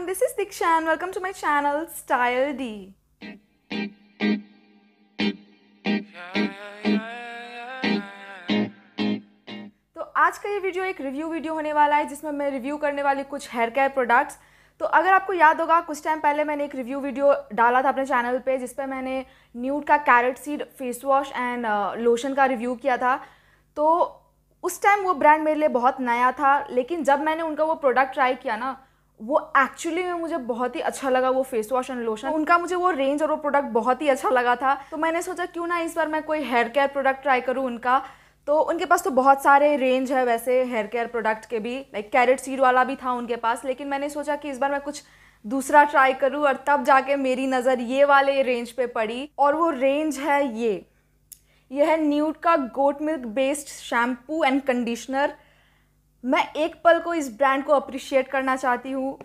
everyone, this is Diksha and welcome to my channel Style D. तो आज का ये वीडियो एक रिव्यू वीडियो होने वाला है जिसमें मैं रिव्यू करने वाली कुछ हेयर केयर प्रोडक्ट्स तो अगर आपको याद होगा कुछ टाइम पहले मैंने एक रिव्यू वीडियो डाला था अपने चैनल पे जिस पर मैंने न्यूट का carrot seed face wash and lotion का रिव्यू किया था तो उस टाइम वो ब्रांड मेरे लिए बहुत नया था लेकिन जब मैंने उनका वो प्रोडक्ट ट्राई किया ना वो एक्चुअली में मुझे बहुत ही अच्छा लगा वो फेस वॉश एंड लोशन उनका मुझे वो रेंज और वो प्रोडक्ट बहुत ही अच्छा लगा था तो मैंने सोचा क्यों ना इस बार मैं कोई हेयर केयर प्रोडक्ट ट्राई करूँ उनका तो उनके पास तो बहुत सारे रेंज है वैसे हेयर केयर प्रोडक्ट के भी लाइक कैरेट सीड वाला भी था उनके पास लेकिन मैंने सोचा कि इस बार मैं कुछ दूसरा ट्राई करूँ और तब जाके मेरी नज़र ये वाले रेंज पे पड़ी और वो रेंज है ये यह है न्यूट का goat milk based shampoo and conditioner मैं एक पल को इस ब्रांड को अप्रिशिएट करना चाहती हूँ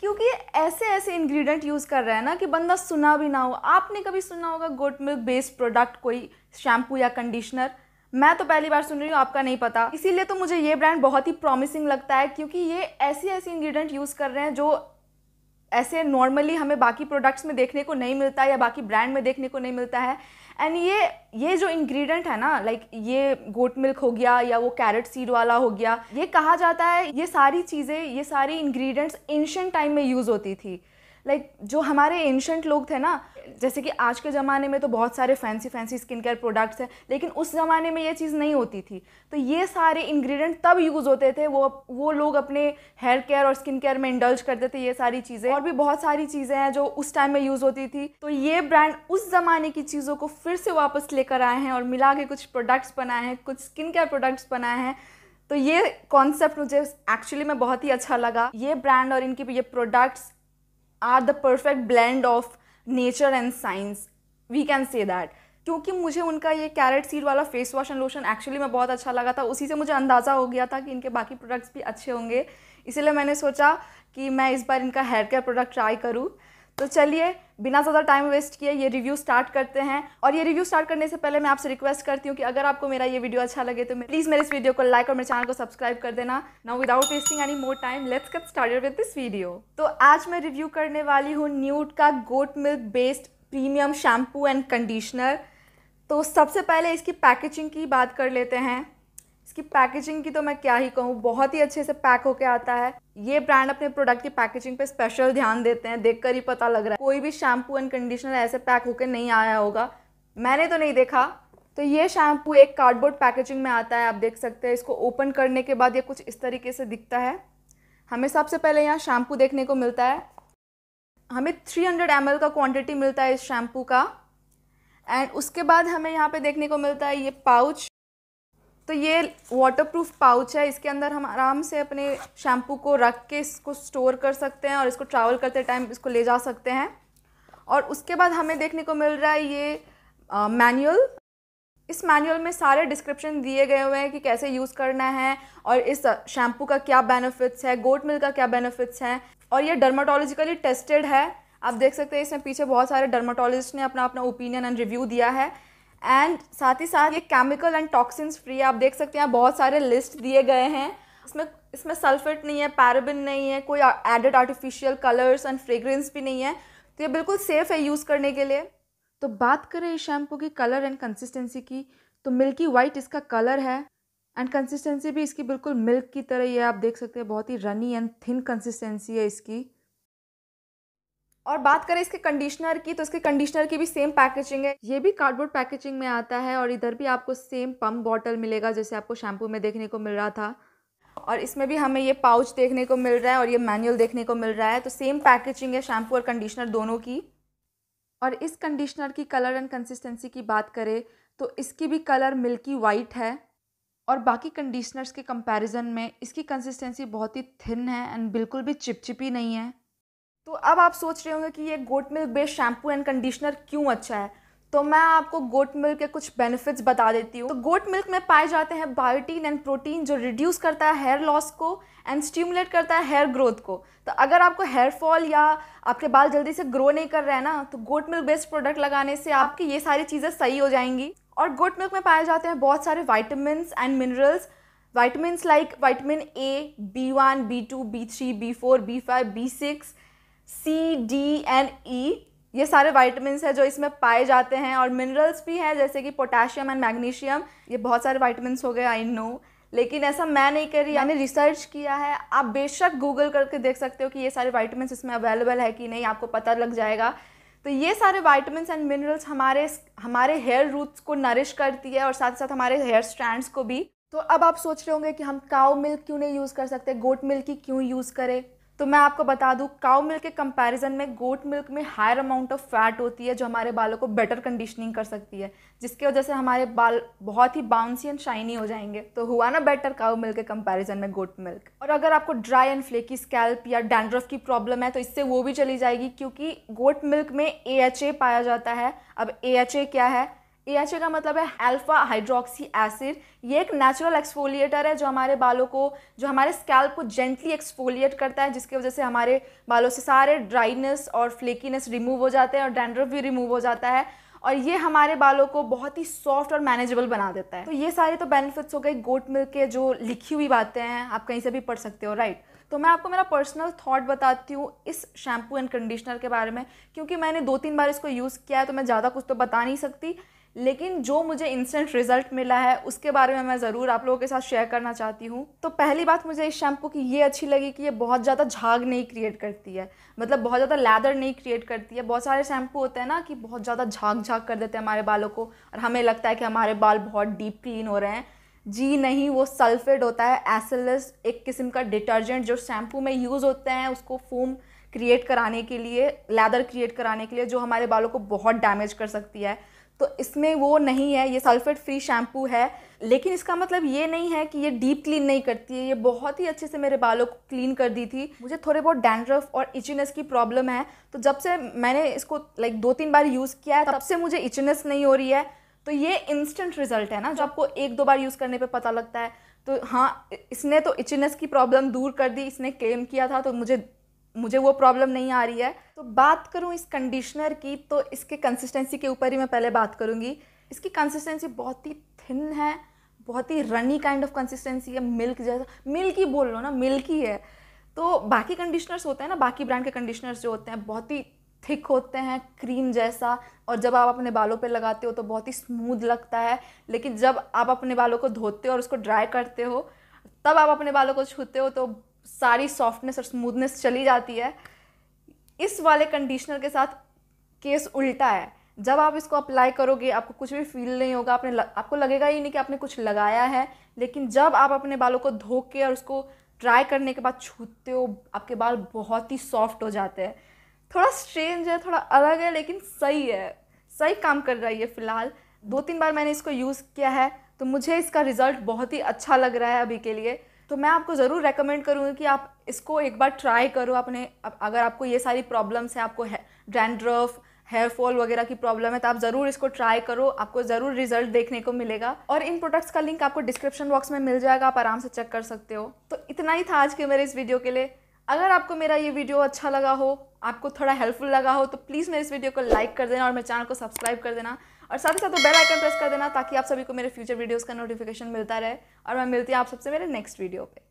क्योंकि ऐसे ऐसे इंग्रेडिएंट यूज़ कर रहे हैं ना कि बंदा सुना भी ना हो आपने कभी सुना होगा गोट मिल्क बेस्ड प्रोडक्ट कोई शैम्पू या कंडीशनर मैं तो पहली बार सुन रही हूँ आपका नहीं पता इसीलिए तो मुझे ये ब्रांड बहुत ही प्रॉमिसिंग लगता है क्योंकि ये ऐसी ऐसी इंग्रेडिएंट यूज़ कर रहे हैं जो ऐसे नॉर्मली हमें बाकी प्रोडक्ट्स में देखने को नहीं मिलता या बाकी ब्रांड में देखने को नहीं मिलता है एंड ये ये जो इंग्रेडिएंट है ना लाइक like ये गोट मिल्क हो गया या वो कैरेट सीड वाला हो गया ये कहा जाता है ये सारी चीज़ें ये सारी इंग्रेडिएंट्स एंशंट टाइम में यूज़ होती थी लाइक like, जो हमारे एंशंट लोग थे ना जैसे कि आज के ज़माने में तो बहुत सारे fancy fancy skin care products हैं लेकिन उस ज़माने में ये चीज़ नहीं होती थी तो ये सारे इंग्रेडिएंट तब यूज़ होते थे वो वो लोग अपने हेयर केयर और स्किन केयर में इंडल्ज करते थे ये सारी चीज़ें और भी बहुत सारी चीज़ें हैं जो उस टाइम में यूज़ होती थी तो ये ब्रांड उस ज़माने की चीज़ों को फिर से वापस लेकर आए हैं और मिला के कुछ प्रोडक्ट्स बनाए हैं कुछ स्किन केयर प्रोडक्ट्स बनाए हैं तो ये कॉन्सेप्ट मुझे एक्चुअली में बहुत ही अच्छा लगा ये ब्रांड और इनकी ये products are the perfect blend of nature and science we can say that क्योंकि मुझे उनका ये कैरेट सीड वाला face wash and lotion actually में बहुत अच्छा लगा था उसी से मुझे अंदाज़ा हो गया था कि इनके बाकी प्रोडक्ट्स भी अच्छे होंगे इसीलिए मैंने सोचा कि मैं इस बार इनका हेयर केयर प्रोडक्ट ट्राई करूँ तो चलिए बिना ज़्यादा टाइम वेस्ट किए ये रिव्यू स्टार्ट करते हैं और ये रिव्यू स्टार्ट करने से पहले मैं आपसे रिक्वेस्ट करती हूँ कि अगर आपको मेरा ये वीडियो अच्छा लगे तो प्लीज़ मेरे इस वीडियो को लाइक और मेरे चैनल को सब्सक्राइब कर देना now without wasting any more time let's get started with this video तो आज मैं रिव्यू करने वाली हूँ न्यूट का goat milk based premium shampoo and conditioner तो सबसे पहले इसकी पैकेजिंग की बात कर लेते हैं इसकी पैकेजिंग की तो मैं क्या ही कहूँ बहुत ही अच्छे से पैक होके आता है ये ब्रांड अपने प्रोडक्ट की पैकेजिंग पे स्पेशल ध्यान देते हैं देखकर ही पता लग रहा है कोई भी शैम्पू एंड कंडीशनर ऐसे पैक होके नहीं आया होगा मैंने तो नहीं देखा तो ये शैम्पू एक कार्डबोर्ड पैकेजिंग में आता है आप देख सकते हैं इसको ओपन करने के बाद ये कुछ इस तरीके से दिखता है हमें सबसे पहले यहाँ शैम्पू देखने को मिलता है हमें 300 हंड्रेड का क्वांटिटी मिलता है इस शैम्पू का एंड उसके बाद हमें यहाँ पे देखने को मिलता है ये पाउच तो ये वाटरप्रूफ पाउच है इसके अंदर हम आराम से अपने शैम्पू को रख के इसको स्टोर कर सकते हैं और इसको ट्रैवल करते टाइम इसको ले जा सकते हैं और उसके बाद हमें देखने को मिल रहा है ये मैनुअल इस मैनुअल में सारे डिस्क्रिप्शन दिए गए हुए हैं कि कैसे यूज़ करना है और इस शैम्पू का क्या बेनिफिट्स है गोट मिल्क का क्या बेनिफिट्स हैं और ये डर्माटोलॉजिकली टेस्टेड है आप देख सकते हैं इसमें पीछे बहुत सारे डर्माटोलॉजिस्ट ने अपना अपना ओपिनियन एंड रिव्यू दिया है एंड साथ ही साथ ये केमिकल एंड टॉक्सिन्स फ्री आप देख सकते हैं बहुत सारे लिस्ट दिए गए हैं इसमें इसमें सल्फेट नहीं है पैराबिन नहीं है कोई added artificial colours and fragrance भी नहीं है तो ये बिल्कुल सेफ़ है यूज़ करने के लिए तो बात करें इस शैम्पू की कलर एंड कंसिस्टेंसी की तो मिल्की वाइट इसका कलर है एंड कंसिस्टेंसी भी इसकी बिल्कुल मिल्क की तरह ही है आप देख सकते हैं बहुत ही रनी एंड थिन कंसिस्टेंसी है इसकी और बात करें इसके कंडीशनर की तो इसके कंडीशनर की भी सेम पैकेजिंग है ये भी कार्डबोर्ड पैकेजिंग में आता है और इधर भी आपको सेम पम्प बॉटल मिलेगा जैसे आपको शैम्पू में देखने को मिल रहा था और इसमें भी हमें ये पाउच देखने को मिल रहा है और ये मैनुअल देखने को मिल रहा है तो सेम पैकेजिंग है शैम्पू और कंडीशनर दोनों की और इस कंडीशनर की कलर एंड कंसिस्टेंसी की बात करें तो इसकी भी कलर मिल्की वाइट है और बाकी कंडीशनर्स के कंपैरिजन में इसकी कंसिस्टेंसी बहुत ही थिन है एंड बिल्कुल भी चिपचिपी नहीं है तो अब आप सोच रहे होंगे कि ये goat milk based shampoo and conditioner क्यों अच्छा है तो मैं आपको गोट मिल्क के कुछ बेनिफिट्स बता देती हूँ तो गोट मिल्क में पाए जाते हैं बायोटीन एंड प्रोटीन जो रिड्यूस करता है हेयर लॉस को एंड स्टिमुलेट करता है हेयर ग्रोथ को तो अगर आपको हेयर फॉल या आपके बाल जल्दी से ग्रो नहीं कर रहे हैं ना तो गोट मिल्क बेस्ड प्रोडक्ट लगाने से आपकी ये सारी चीज़ें सही हो जाएंगी और गोट मिल्क में पाए जाते हैं बहुत सारे vitamins and minerals vitamins like vitamin A B one B two B three B four B five B six C D and E ये सारे वाइटमिन हैं जो इसमें पाए जाते हैं और मिनरल्स भी हैं जैसे कि पोटेशियम एंड मैग्नीशियम ये बहुत सारे वाइटामस हो गए आई नो लेकिन ऐसा मैं नहीं करी मैंने रिसर्च किया है आप बेशक गूगल करके देख सकते हो कि ये सारे वाइटमिन इसमें अवेलेबल है कि नहीं आपको पता लग जाएगा तो ये सारे वाइटमिनस एंड मिनरल्स हमारे हमारे हेयर रूट्स को नरिश करती है और साथ साथ हमारे हेयर स्ट्रैंड्स को भी तो अब आप सोच रहे होंगे कि हम काउ मिल्क क्यों नहीं यूज़ कर सकते गोट मिल्क की क्यों यूज़ करें तो मैं आपको बता दूं काउ मिल्क के कंपैरिजन में गोट मिल्क में हायर अमाउंट ऑफ फैट होती है जो हमारे बालों को बेटर कंडीशनिंग कर सकती है जिसकी वजह से हमारे बाल बहुत ही बाउंसी एंड शाइनी हो जाएंगे तो हुआ ना बेटर काउ मिल्क के कंपैरिजन में गोट मिल्क और अगर आपको ड्राई एंड फ्लेकी स्कैल्प या डैंड्रफ की प्रॉब्लम है तो इससे वो भी चली जाएगी क्योंकि गोट मिल्क में ए पाया जाता है अब ए क्या है ए का मतलब है अल्फा हाइड्रोक्सी एसिड ये एक नेचुरल एक्सफोलिएटर है जो हमारे बालों को जो हमारे स्कैल्प को जेंटली एक्सफोलिएट करता है जिसकी वजह से हमारे बालों से सारे ड्राइनेस और फ्लेकीनेस रिमूव हो जाते हैं और डैंड्रफ भी रिमूव हो जाता है और ये हमारे बालों को बहुत ही सॉफ्ट और मैनेजेबल बना देता है तो ये सारे तो बेनिफिट्स हो गए गोट मिल्क के जो लिखी हुई बातें हैं आप कहीं से भी पढ़ सकते हो राइट तो मैं आपको मेरा पर्सनल थॉट बताती हूँ इस शैम्पू एंड कंडीशनर के बारे में क्योंकि मैंने दो तीन बार इसको यूज़ किया है तो मैं ज़्यादा कुछ तो बता नहीं सकती लेकिन जो मुझे इंस्टेंट रिजल्ट मिला है उसके बारे में मैं ज़रूर आप लोगों के साथ शेयर करना चाहती हूँ तो पहली बात मुझे इस शैम्पू की ये अच्छी लगी कि ये बहुत ज़्यादा झाग नहीं क्रिएट करती है मतलब बहुत ज़्यादा लैदर नहीं क्रिएट करती है बहुत सारे शैम्पू होते हैं ना कि बहुत ज़्यादा झाग झाग कर देते हैं हमारे बालों को और हमें लगता है कि हमारे बाल बहुत डीप क्लीन हो रहे हैं जी नहीं वो सल्फेड होता है एसएलएस एक किस्म का डिटर्जेंट जो शैम्पू में यूज़ होते हैं उसको फोम क्रिएट कराने के लिए लैदर क्रिएट कराने के लिए जो हमारे बालों को बहुत डैमेज कर सकती है तो इसमें वो नहीं है ये सल्फेट फ्री शैम्पू है लेकिन इसका मतलब ये नहीं है कि ये डीप क्लीन नहीं करती है ये बहुत ही अच्छे से मेरे बालों को क्लीन कर दी थी मुझे थोड़े बहुत डैंड्रफ और इचिनेस की प्रॉब्लम है तो जब से मैंने इसको लाइक दो तीन बार यूज़ किया है तब से मुझे इचिनेस नहीं हो रही है तो ये इंस्टेंट रिजल्ट है ना जो आपको एक दो बार यूज़ करने पर पता लगता है तो हाँ इसने तो इचिनेस की प्रॉब्लम दूर कर दी इसने क्लेम किया था तो मुझे मुझे वो प्रॉब्लम नहीं आ रही है तो बात करूँ इस कंडीशनर की तो इसके कंसिस्टेंसी के ऊपर ही मैं पहले बात करूँगी इसकी कंसिस्टेंसी बहुत ही थिन है बहुत ही रनी काइंड ऑफ कंसिस्टेंसी है मिल्क जैसा मिल्क ही बोल लो ना मिल्क ही है तो बाकी कंडीशनर्स होते हैं ना बाकी ब्रांड के कंडीशनर्स जो होते हैं बहुत ही थिक होते हैं क्रीम जैसा और जब आप अपने बालों पे लगाते हो तो बहुत ही स्मूथ लगता है लेकिन जब आप अपने बालों को धोते हो और उसको ड्राई करते हो तब आप अपने बालों को छूते हो तो सारी सॉफ्टनेस और स्मूथनेस चली जाती है इस वाले कंडीशनर के साथ केस उल्टा है जब आप इसको अप्लाई करोगे आपको कुछ भी फील नहीं होगा आपने आपको लगेगा ही नहीं कि आपने कुछ लगाया है लेकिन जब आप अपने बालों को धो के और उसको ट्राई करने के बाद छूते हो आपके बाल बहुत ही सॉफ्ट हो जाते हैं थोड़ा स्ट्रेंज है थोड़ा अलग है लेकिन सही है सही काम कर रही है फ़िलहाल दो तीन बार मैंने इसको यूज़ किया है तो मुझे इसका रिज़ल्ट बहुत ही अच्छा लग रहा है अभी के लिए तो मैं आपको ज़रूर रेकमेंड करूँगी कि आप इसको एक बार ट्राई करो अपने अगर आपको ये सारी प्रॉब्लम्स हैं आपको ड्रैंड्रफ हेयर फॉल वगैरह की प्रॉब्लम है तो आप ज़रूर इसको ट्राई करो आपको ज़रूर रिजल्ट देखने को मिलेगा और इन प्रोडक्ट्स का लिंक आपको डिस्क्रिप्शन बॉक्स में मिल जाएगा आप आराम से चेक कर सकते हो तो इतना ही था आज के मेरे इस वीडियो के लिए अगर आपको मेरा ये वीडियो अच्छा लगा हो आपको थोड़ा हेल्पफुल लगा हो तो प्लीज़ मेरे इस वीडियो को लाइक कर देना और मेरे चैनल को सब्सक्राइब कर देना और साथ ही साथ तो बेल आइकन प्रेस कर देना ताकि आप सभी को मेरे फ्यूचर वीडियोस का नोटिफिकेशन मिलता रहे और मैं मिलती हूँ आप सबसे मेरे नेक्स्ट वीडियो पे